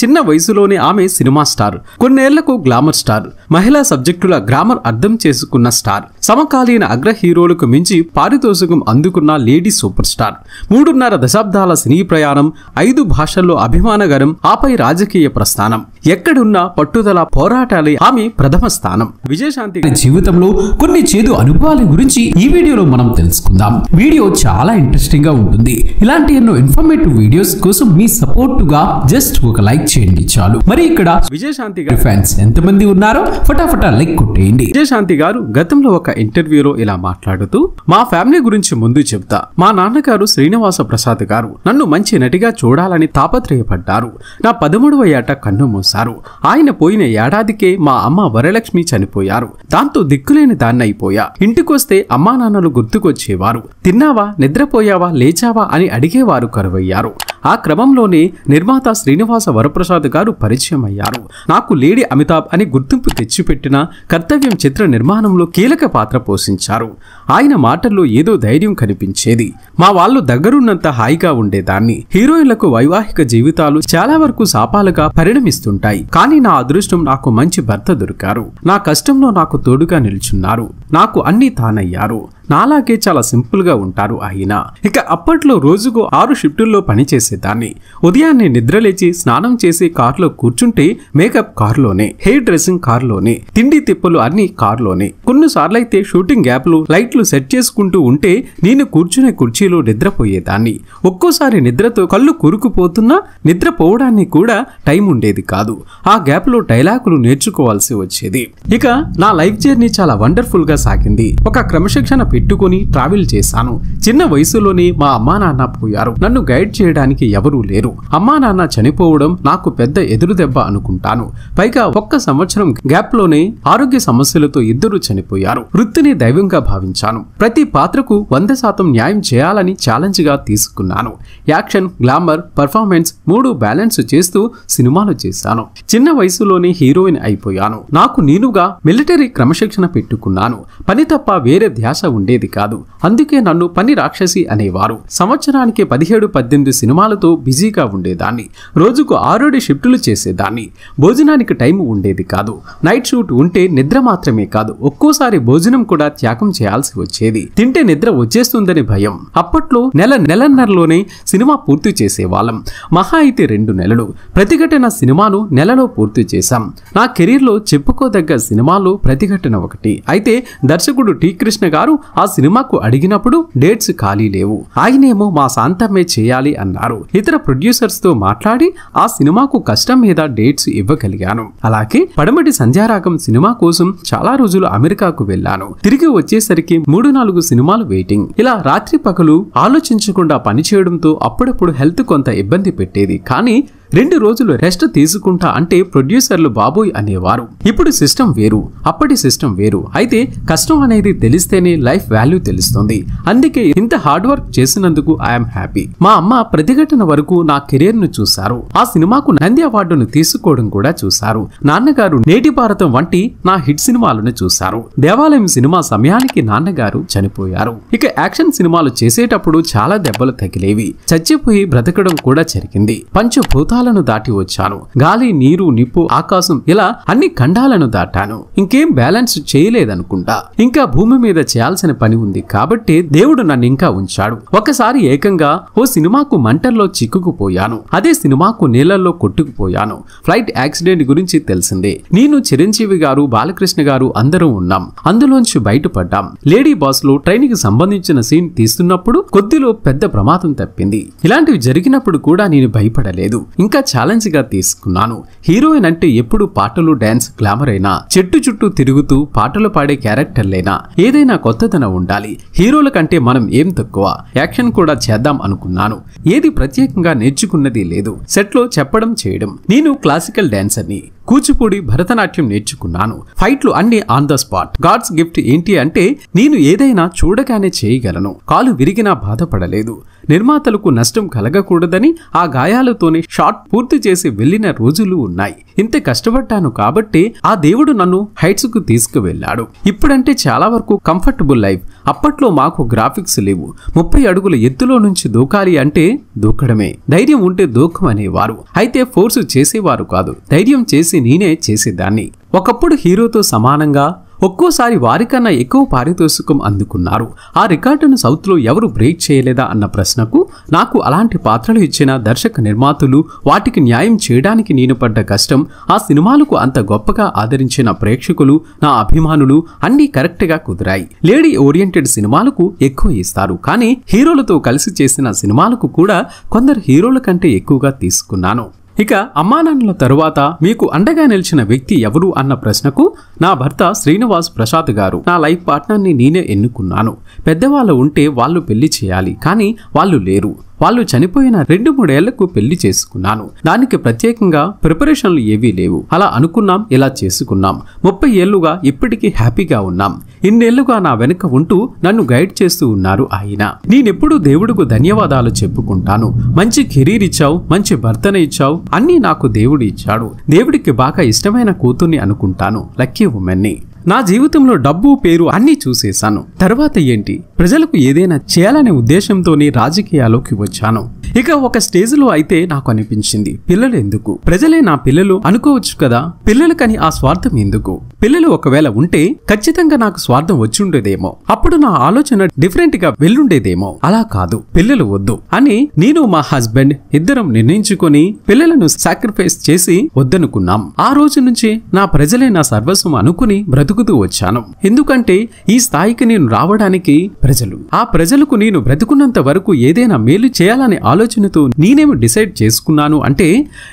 చిన్న వయసులోనే ఆమె సినిమా స్టార్ కొన్నేళ్లకు గ్లామర్ స్టార్ మహిళా సబ్జెక్టుల గ్రామర్ అర్థం చేసుకున్న స్టార్ సమకాలీన అగ్ర హీరోలకు మించి పారితోషికం అందుకున్న లేడీ సూపర్ స్టార్ మూడున్నర దశాబ్దాల సినీ ప్రయాణం ఐదు భాషల్లో అభిమానగరం ఆపై రాజకీయ ప్రస్థానం ఎక్కడున్నా పట్టుదల పోరాటాలే ఆమె ప్రథమ స్థానం విజయశాంతి జీవితంలో కొన్ని చేదు అనుభవాల గురించి ఈ వీడియోలో మనం తెలుసుకుందాం వీడియో చాలా ఇంట్రెస్టింగ్ గా ఉంటుంది ఇలాంటి ఎన్నో ఇన్ఫర్మేటివ్ వీడియోస్ కోసం మీ సపోర్ట్ గా జస్ట్ ఒక లైక్ చేయండి చాలు మరి ఇక్కడ విజయశాంతి గారి ఫ్యాన్స్ ఎంతమంది ఉన్నారో ఫటాఫటా లైక్ కొట్టేయండి విజయశాంతి గారు గతంలో ఒక ఇంటర్వ్యూలో ఇలా మాట్లాడుతూ మా ఫ్యామిలీ గురించి ముందు చెబుతా మా నాన్నగారు శ్రీనివాస ప్రసాద్ గారు నన్ను మంచి నటిగా చూడాలని తాపత్రయపడ్డారు నా పదమూడవ ఏట కన్ను మూశారు ఆయన పోయిన ఏడాదికే మా అమ్మ వరలక్ష్మి చనిపోయారు దాంతో దిక్కులేని దాన్నైపోయా ఇంటికొస్తే అమ్మా నాన్నలు గుర్తుకొచ్చేవారు తిన్నావా నిద్రపోయావా లేచావా అని అడిగేవారు కరువయ్యారు ఆ క్రమంలోనే నిర్మాత శ్రీనివాస వరప్రసాద్ గారు పరిచయం అయ్యారు నాకు లేడీ అమితాబ్ అని గుర్తింపు తెచ్చిపెట్టిన కర్తవ్యం చిత్ర నిర్మాణంలో కీలక పాత్ర పోషించారు ఆయన మాటల్లో ఏదో ధైర్యం కనిపించేది మా వాళ్ళు దగ్గరున్నంత హాయిగా ఉండేదాన్ని హీరోయిన్లకు వైవాహిక జీవితాలు చాలా వరకు సాపాలుగా పరిణమిస్తుంటాయి కానీ నా అదృష్టం నాకు మంచి భర్త దొరికారు నా కష్టంలో నాకు తోడుగా నిల్చున్నారు నాకు అన్ని తానయ్యారు నాలాగే చాలా సింపుల్గా ఉంటారు ఆయన ఇక అప్పట్లో రోజుకు ఆరు షిఫ్టుల్లో పనిచేసేదాన్ని ఉదయాన్నే నిద్రలేచి స్నానం చేసి కార్లో కూర్చుంటే మేకప్ కారులోనే హెయిర్ డ్రెస్సింగ్ కారులోనే తిండి తిప్పలు అన్ని కొన్నిసార్లు కొన్నిసార్లైతే షూటింగ్ గ్యాప్లు లైట్లు సెట్ చేసుకుంటూ ఉంటే నేను కూర్చునే కుర్చీలో నిద్రపోయేదాన్ని ఒక్కోసారి నిద్రతో కళ్ళు కూరుకుపోతున్నా నిద్రపోవడానికి కూడా టైం ఉండేది కాదు ఆ గ్యాప్లో డైలాగులు నేర్చుకోవాల్సి వచ్చేది ఇక నా లైఫ్ జర్నీ చాలా వండర్ఫుల్గా సాగింది ఒక క్రమశిక్షణ పెట్టుకుని ట్రావెల్ చేశాను చిన్న వయసులోనే మా అమ్మా నాన్న పోయారు నన్ను గైడ్ చేయడానికి ఎవరూ లేరు అమ్మా నాన్న చనిపోవడం నాకు పెద్ద ఎదురు దెబ్బ అనుకుంటాను పైగా ఒక్క సంవత్సరం గ్యాప్ లోనే ఆరోగ్య సమస్యలతో ఇద్దరు చనిపోయారు వృత్తిని దైవంగా భావించాను ప్రతి పాత్రకు వంద శాతం న్యాయం చేయాలని ఛాలెంజ్ గా తీసుకున్నాను యాక్షన్ గ్లామర్ పర్ఫార్మెన్స్ మూడు బ్యాలెన్స్ చేస్తూ సినిమాలు చేశాను చిన్న వయసులోనే హీరోయిన్ అయిపోయాను నాకు నేనుగా మిలిటరీ క్రమశిక్షణ పెట్టుకున్నాను పని తప్ప వేరే ధ్యాస ఉండి ఉండేది కాదు అందుకే నన్ను పని రాక్షసి అనేవారు సంవత్సరానికి పదిహేడు పద్దెనిమిది సినిమాలతో బిజీగా ఉండేదాన్ని రోజుకు ఆరోడి షిఫ్టులు చేసేదాన్ని భోజనానికి టైం ఉండేది కాదు నైట్ షూట్ ఉంటే నిద్ర మాత్రమే కాదు ఒక్కోసారి భోజనం కూడా త్యాగం చేయాల్సి వచ్చేది తింటే నిద్ర వచ్చేస్తుందని భయం అప్పట్లో నెల నెలన్నరలోనే సినిమా పూర్తి చేసేవాళ్ళం మహా అయితే రెండు నెలలు ప్రతిఘటన సినిమాను నెలలో పూర్తి చేశాం నా కెరీర్లో చెప్పుకోదగ్గ సినిమాలో ప్రతిఘటన ఒకటి అయితే దర్శకుడు టీ కృష్ణ గారు ఆ సినిమాకు అడిగినప్పుడు డేట్స్ ఖాళీ లేవు ఆయనేమో మా శాంతమ్మే చేయాలి అన్నారు ఇతర ప్రొడ్యూసర్స్ తో మాట్లాడి ఆ సినిమాకు కష్టం మీద డేట్స్ ఇవ్వగలిగాను అలాగే పడమటి సంధ్యారాగం సినిమా కోసం చాలా రోజులు అమెరికాకు వెళ్ళాను తిరిగి వచ్చేసరికి మూడు నాలుగు సినిమాలు వెయిటింగ్ ఇలా రాత్రి పగలు ఆలోచించకుండా పనిచేయడంతో అప్పుడప్పుడు హెల్త్ కొంత ఇబ్బంది పెట్టేది కానీ రెండు రోజులు రెస్ట్ తీసుకుంటా అంటే ప్రొడ్యూసర్లు బాబోయ్ అనేవారు ఇప్పుడు సిస్టమ్ వేరు అప్పటి సిస్టమ్ వేరు అయితే కష్టం అనేది తెలిస్తేనే లైఫ్ వాల్యూ తెలుస్తుంది అందుకే ఇంత హార్డ్ వర్క్ చేసినందుకు ఐఎమ్ హ్యాపీ మా అమ్మ ప్రతిఘటన వరకు నా కెరీర్ ను చూశారు ఆ సినిమాకు నంది అవార్డును తీసుకోవడం కూడా చూశారు నాన్నగారు నేటి భారతం వంటి నా హిట్ సినిమాలను చూశారు దేవాలయం సినిమా సమయానికి నాన్నగారు చనిపోయారు ఇక యాక్షన్ సినిమాలు చేసేటప్పుడు చాలా దెబ్బలు తగిలేవి చచ్చిపోయి బ్రతకడం కూడా జరిగింది పంచభూత ఖండాలను దాటి వచ్చాను గాలి నీరు నిప్పు ఆకాశం ఇలా అన్ని ఖండాలను దాటాను ఇంకేం బ్యాలెన్స్ చేయలేదనుకుంటా ఇంకా భూమి మీద చేయాల్సిన పని ఉంది కాబట్టి దేవుడు నన్ను ఇంకా ఉంచాడు ఒకసారి ఏకంగా ఓ సినిమాకు మంటల్లో చిక్కుకుపోయాను అదే సినిమాకు నీళ్లలో కొట్టుకుపోయాను ఫ్లైట్ యాక్సిడెంట్ గురించి తెలిసిందే నేను చిరంజీవి గారు బాలకృష్ణ గారు అందరూ ఉన్నాం అందులోంచి బయటపడ్డాం లేడీ బాస్ లో ట్రైన్ కి సంబంధించిన సీన్ తీస్తున్నప్పుడు కొద్దిలో పెద్ద ప్రమాదం తప్పింది ఇలాంటివి జరిగినప్పుడు కూడా నేను భయపడలేదు ఇంకా ఛాలెంజ్గా తీసుకున్నాను హీరోయిన్ అంటే ఎప్పుడు పాటలు డ్యాన్స్ గ్లామర్ అయినా చెట్టు చుట్టూ తిరుగుతూ పాటలు పాడే క్యారెక్టర్లైనా ఏదైనా కొత్తదనం ఉండాలి హీరోల కంటే మనం ఏం తక్కువ యాక్షన్ కూడా చేద్దాం అనుకున్నాను ఏది ప్రత్యేకంగా నేర్చుకున్నది లేదు సెట్లో చెప్పడం చేయడం నేను క్లాసికల్ డ్యాన్సర్ని కూచిపూడి భరతనాట్యం నేర్చుకున్నాను ఫైట్లు అన్ని on the spot God's gift ఏంటి అంటే నేను ఏదైనా చూడగానే చేయగలను కాలు విరిగినా బాధపడలేదు నిర్మాతలకు నష్టం కలగకూడదని ఆ గాయాలతోనే షాట్ పూర్తి చేసి వెళ్లిన రోజులు ఉన్నాయి ఇంత కష్టపడ్డాను కాబట్టి ఆ దేవుడు నన్ను హైట్స్ కు తీసుకువెళ్ళాడు ఇప్పుడంటే చాలా వరకు కంఫర్టబుల్ లైఫ్ అప్పట్లో మాకు గ్రాఫిక్స్ లేవు ముప్పై అడుగుల ఎత్తులో నుంచి దూకాలి అంటే దూకడమే ధైర్యం ఉంటే దూకం అనేవారు అయితే ఫోర్సు చేసేవారు కాదు ధైర్యం చేసి చేసి నేనే చేసేదాన్ని ఒకప్పుడు హీరోతో సమానంగా ఒక్కోసారి వారికన్నా ఎక్కువ పారితోషికం అందుకున్నారు ఆ రికార్డును సౌత్లో ఎవరు బ్రేక్ చేయలేదా అన్న ప్రశ్నకు నాకు అలాంటి పాత్రలు ఇచ్చిన దర్శక నిర్మాతలు వాటికి న్యాయం చేయడానికి నేను పడ్డ కష్టం ఆ సినిమాలకు అంత గొప్పగా ఆదరించిన ప్రేక్షకులు నా అభిమానులు అన్నీ కరెక్ట్గా కుదిరాయి లేడీ ఓరియంటెడ్ సినిమాలకు ఎక్కువ ఇస్తారు కానీ హీరోలతో కలిసి చేసిన సినిమాలకు కూడా కొందరు హీరోల కంటే ఎక్కువగా తీసుకున్నాను ఇక అమ్మానాన్నల తరువాత మీకు అండగా నిలిచిన వ్యక్తి ఎవరు అన్న ప్రశ్నకు నా భర్త శ్రీనివాస్ ప్రసాద్ గారు నా లైఫ్ పార్ట్నర్ని నేనే ఎన్నుకున్నాను పెద్దవాళ్ళు ఉంటే వాళ్ళు పెళ్లి చేయాలి కానీ వాళ్ళు లేరు వాళ్ళు చనిపోయిన రెండు మూడేళ్లకు పెళ్లి చేసుకున్నాను దానికి ప్రత్యేకంగా ప్రిపరేషన్లు ఏవీ లేవు అలా అనుకున్నాం ఇలా చేసుకున్నాం ముప్పై ఏళ్లుగా ఇప్పటికీ హ్యాపీగా ఉన్నాం ఇన్నేళ్లుగా నా వెనుక ఉంటూ నన్ను గైడ్ చేస్తూ ఉన్నారు ఆయన నేనెప్పుడు దేవుడుకు ధన్యవాదాలు చెప్పుకుంటాను మంచి కెరీర్ ఇచ్చావు మంచి భర్తన ఇచ్చావు అన్నీ నాకు దేవుడు ఇచ్చాడు దేవుడికి బాగా ఇష్టమైన కూతుర్ని అనుకుంటాను లక్కీ ఉమెన్ని నా జీవితంలో డబ్బు పేరు అన్నీ చూసేశాను తర్వాత ఏంటి ప్రజలకు ఏదైనా చేయాలనే ఉద్దేశంతోనే రాజకీయాల్లోకి వచ్చాను ఇక ఒక స్టేజ్ లో అయితే నాకు అనిపించింది పిల్లలు ఎందుకు ప్రజలే నా పిల్లలు అనుకోవచ్చు కదా పిల్లలకని ఆ స్వార్థం ఎందుకు పిల్లలు ఒకవేళ ఉంటే ఖచ్చితంగా నాకు స్వార్థం వచ్చిండేదేమో అప్పుడు నా ఆలోచన డిఫరెంట్ గా వెళ్ళుండేదేమో అలా కాదు పిల్లలు వద్దు అని నేను మా హస్బెండ్ ఇద్దరం నిర్ణయించుకొని పిల్లలను సాక్రిఫైస్ చేసి వద్దనుకున్నాం ఆ రోజు నుంచి నా ప్రజలే నా సర్వస్వం అనుకుని బ్రతుకుతూ వచ్చాను ఎందుకంటే ఈ స్థాయికి నేను రావడానికి ప్రజలు ఆ ప్రజలకు నేను బ్రతుకున్నంత వరకు ఏదైనా మేలు చేయాలని ఆలోచనతో నేనేమి డిసైడ్ చేసుకున్నాను అంటే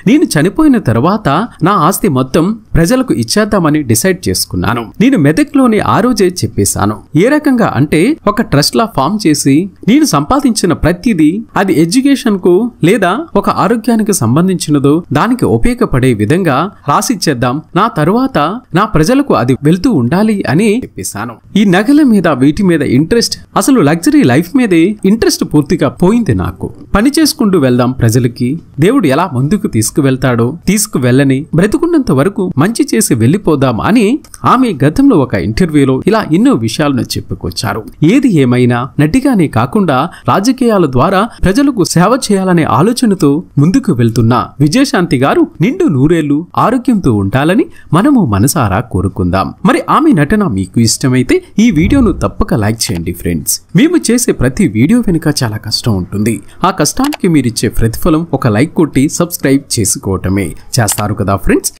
నేను చనిపోయిన తర్వాత నా ఆస్తి మొత్తం ప్రజలకు ఇచ్చేద్దామని డిసైడ్ చేసుకున్నాను నేను మెదక్లోని ఆ రోజే చెప్పేశాను ఏ రకంగా అంటే ఒక ట్రస్ట్ లా ఫామ్ చేసి నేను సంపాదించిన ప్రతిదీ అది ఎడ్యుకేషన్ కు లేదా ఒక ఆరోగ్యానికి సంబంధించినదో దానికి ఉపయోగపడే విధంగా రాసిచ్చేద్దాం నా తరువాత నా ప్రజలకు అది వెళ్తూ ఉండాలి అని చెప్పేశాను ఈ నగల మీద వీటి మీద ఇంట్రెస్ట్ అసలు లగ్జరీ లైఫ్ మీదే ఇంట్రెస్ట్ పూర్తిగా పోయింది నాకు పని చేసుకుంటూ వెళ్దాం ప్రజలకి దేవుడు ఎలా ముందుకు తీసుకువెళ్తాడో తీసుకువెళ్ళని బ్రతుకున్నంత వరకు మంచి చేసి వెళ్ళిపోదాం అని ఆమె గతంలో ఒక ఇంటర్వ్యూలో ఇలా ఎన్నో విషయాలను చెప్పుకొచ్చారు ఏది ఏమైనా నటిగానే కాకుండా రాజకీయాల ద్వారా ప్రజలకు సేవ చేయాలనే ఆలోచనతో ముందుకు వెళ్తున్న విజయశాంతి గారు నిండు నూరేళ్లు ఆరోగ్యంతో ఉండాలని మనము మనసారా కోరుకుందాం మరి ఆమె నటన మీకు ఇష్టమైతే ఈ వీడియోను తప్పక లైక్ చేయండి ఫ్రెండ్స్ మేము చేసే ప్రతి వీడియో వెనుక చాలా కష్టం ఉంటుంది ఆ కష్టం ఛానల్కి మీరు ఇచ్చే ప్రతిఫలం ఒక లైక్ కొట్టి సబ్స్క్రైబ్ చేసుకోవటమే చేస్తారు కదా ఫ్రెండ్స్